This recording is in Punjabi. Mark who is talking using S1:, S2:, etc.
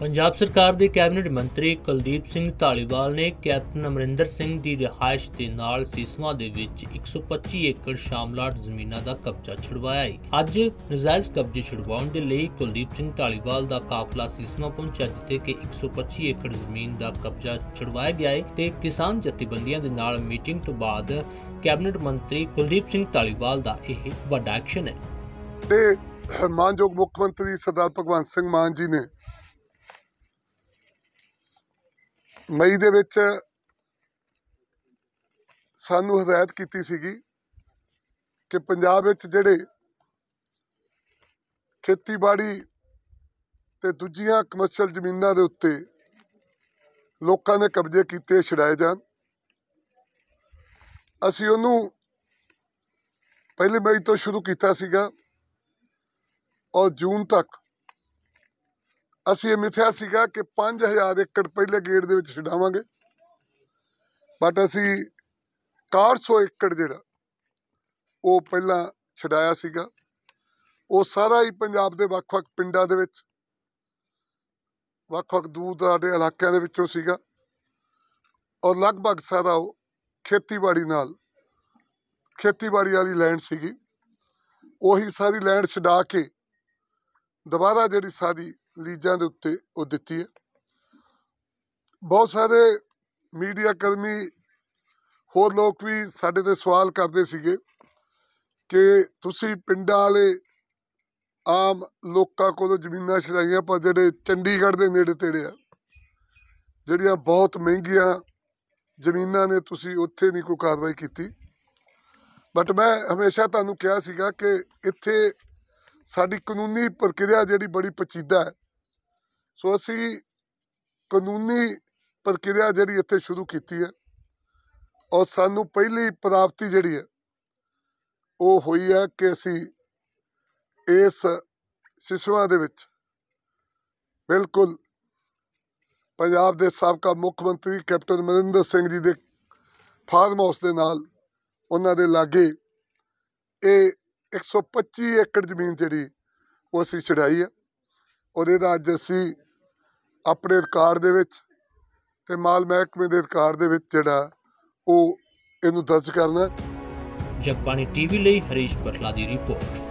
S1: ਪੰਜਾਬ ਸਰਕਾਰ ਦੇ ਕੈਬਨਿਟ ਮੰਤਰੀ ਕੁਲਦੀਪ ਸਿੰਘ ਢਾਲੀਵਾਲ ਨੇ ਕੈਪਟਨ ਅਮਰਿੰਦਰ ਸਿੰਘ ਦੀ ਰਿਹਾਇਸ਼ ਦੇ ਨਾਲ ਸੀਸਵਾ ਦੇ ਵਿੱਚ 125 ਏਕੜ ਸ਼ਾਮਲਾਟ ਜ਼ਮੀਨਾਂ ਦਾ ਕਬਜ਼ਾ ਛੁਡਵਾਇਆ ਹੈ ਅੱਜ ਨਜਾਇਜ਼ ਕਬਜ਼ੇ ਛੁਡਵਾਉਣ ਦੇ ਲਈ ਕੁਲਦੀਪ ਸਿੰਘ ਢਾਲੀਵਾਲ ਦਾ ਕਾਫਲਾ ਸੀਸਵਾ ਪਹੁੰਚਿਆ ਜਿੱਥੇ ਕਿ 125 ਏਕੜ ਜ਼ਮੀਨ ਦਾ ਕਬਜ਼ਾ ਛੁਡਵਾਇਆ ਗਿਆ ਹੈ ਤੇ ਕਿਸਾਨ ਜਥੇਬੰਦੀਆਂ ਦੇ ਨਾਲ ਮੀਟਿੰਗ ਤੋਂ ਬਾਅਦ ਕੈਬਨਿਟ ਮੰਤਰੀ ਕੁਲਦੀਪ ਸਿੰਘ ਢਾਲੀਵਾਲ ਦਾ ਇਹ ਵੱਡਾ ਐਕਸ਼ਨ ਹੈ
S2: ਤੇ ਮਾਨਯੋਗ ਮੁੱਖ ਮੰਤਰੀ ਸਰਦਾਰ ਭਗਵੰਤ ਸਿੰਘ ਮਾਨ ਜੀ ਨੇ ਮਈ ਦੇ ਵਿੱਚ ਸਾਨੂੰ ਹਦਾਇਤ ਕੀਤੀ ਸੀਗੀ ਕਿ ਪੰਜਾਬ ਵਿੱਚ ਜਿਹੜੇ ਖੇਤੀਬਾੜੀ ਤੇ ਦੂਜੀਆਂ ਕਮਰਸ਼ੀਅਲ ਜ਼ਮੀਨਾਂ ਦੇ ਉੱਤੇ ਲੋਕਾਂ ਨੇ ਕਬਜ਼ੇ ਕੀਤੇ ਛੜਾਏ ਜਾਣ ਅਸੀਂ ਉਹਨੂੰ ਪਹਿਲੇ ਮਈ ਤੋਂ ਸ਼ੁਰੂ ਕੀਤਾ ਸੀਗਾ ਔਰ ਜੂਨ ਤੱਕ ਅਸੀਂ ਇਹ ਮਿਥਿਆ ਸੀਗਾ ਕਿ 5000 ਏਕੜ ਪਹਿਲੇ ਗੇੜ ਦੇ ਵਿੱਚ ਛਡਾਵਾਂਗੇ ਬਟ ਅਸੀਂ 400 ਏਕੜ ਜਿਹੜਾ ਉਹ ਪਹਿਲਾਂ ਛਡਾਇਆ ਸੀਗਾ ਉਹ ਸਾਰਾ ਹੀ ਪੰਜਾਬ ਦੇ ਵੱਖ-ਵੱਖ ਪਿੰਡਾਂ ਦੇ ਵਿੱਚ ਵੱਖ-ਵੱਖ ਦੂਰ ਦਰਾਡੇ ਇਲਾਕਿਆਂ ਦੇ ਵਿੱਚੋਂ ਸੀਗਾ ਔਰ ਲਗਭਗ ਸਾਰਾ ਉਹ ਖੇਤੀਬਾੜੀ ਨਾਲ ਖੇਤੀਬਾੜੀ ਵਾਲੀ ਲੈਂਡ ਸੀਗੀ ਉਹੀ ਸਾਰੀ ਲੈਂਡ ਛਡਾ ਕੇ ਦੁਬਾਰਾ ਜਿਹੜੀ ਸਾਦੀ ਲੀਜਾਂ ਦੇ ਉੱਤੇ ਉਹ ਦਿੱਤੀ ਹੈ ਬਹੁਤ ਸਾਰੇ ਮੀਡੀਆ ਕਰਮੀ ਹੋਰ ਲੋਕ ਵੀ ਸਾਡੇ ਤੇ ਸਵਾਲ ਕਰਦੇ ਸੀਗੇ ਕਿ ਤੁਸੀਂ ਪਿੰਡਾਂ ਵਾਲੇ ਆਮ ਲੋਕਾਂ ਕੋਲੋਂ ਜ਼ਮੀਨਾਂ ਛੜਾਈਆਂ ਪਰ ਜਿਹੜੇ ਚੰਡੀਗੜ੍ਹ ਦੇ ਨੇੜੇ ਤੇੜੇ ਆ ਜਿਹੜੀਆਂ ਬਹੁਤ ਮਹਿੰਗੀਆਂ ਜ਼ਮੀਨਾਂ ਨੇ ਤੁਸੀਂ ਉੱਥੇ ਨਹੀਂ ਕੋਈ ਕਾਰਵਾਈ ਕੀਤੀ ਬਟ ਮੈਂ ਹਮੇਸ਼ਾ ਤੁਹਾਨੂੰ ਕਿਹਾ ਸੀਗਾ ਕਿ ਇੱਥੇ ਸਾਡੀ ਕਾਨੂੰਨੀ ਪ੍ਰਕਿਰਿਆ ਜਿਹੜੀ ਬੜੀ ਪਚੀਦਾ ਹੈ ਸੋ ਅਸੀਂ ਕਾਨੂੰਨੀ ਪ੍ਰਕਿਰਿਆ ਜਿਹੜੀ ਇੱਥੇ ਸ਼ੁਰੂ ਕੀਤੀ ਹੈ ਔਰ ਸਾਨੂੰ ਪਹਿਲੀ ਪ੍ਰਾਪਤੀ ਜਿਹੜੀ ਹੈ ਉਹ ਹੋਈ ਹੈ ਕਿ ਅਸੀਂ ਇਸ ਸਿਸਵਾ ਦੇ ਵਿੱਚ ਬਿਲਕੁਲ ਪੰਜਾਬ ਦੇ ਸਾਬਕਾ ਮੁੱਖ ਮੰਤਰੀ ਕੈਪਟਨ ਮਰਿੰਦਰ ਸਿੰਘ ਜੀ ਦੇ ਫਾਰਮ ਹਾਊਸ ਦੇ ਨਾਲ ਉਹਨਾਂ ਦੇ ਲਾਗੇ ਇਹ 125 ਏਕੜ ਜ਼ਮੀਨ ਜਿਹੜੀ ਉਹ ਅਸੀਂ ਛੜਾਈ ਹੈ ਉਹਦੇ ਦਾ ਅੱਜ ਅਸੀਂ ਆਪਣੇ ਅਧਿਕਾਰ ਦੇ ਵਿੱਚ ਤੇ ਮਾਲ ਮਹਿਕਮੇ ਦੇ ਅਧਿਕਾਰ ਦੇ ਵਿੱਚ ਜਿਹੜਾ ਉਹ ਇਹਨੂੰ ਦਰਜ ਕਰਨਾ
S1: ਜਗਬਾਣੀ ਟੀਵੀ ਲਈ ਹਰੀਸ਼ ਬਖਲਾ ਦੀ ਰਿਪੋਰਟ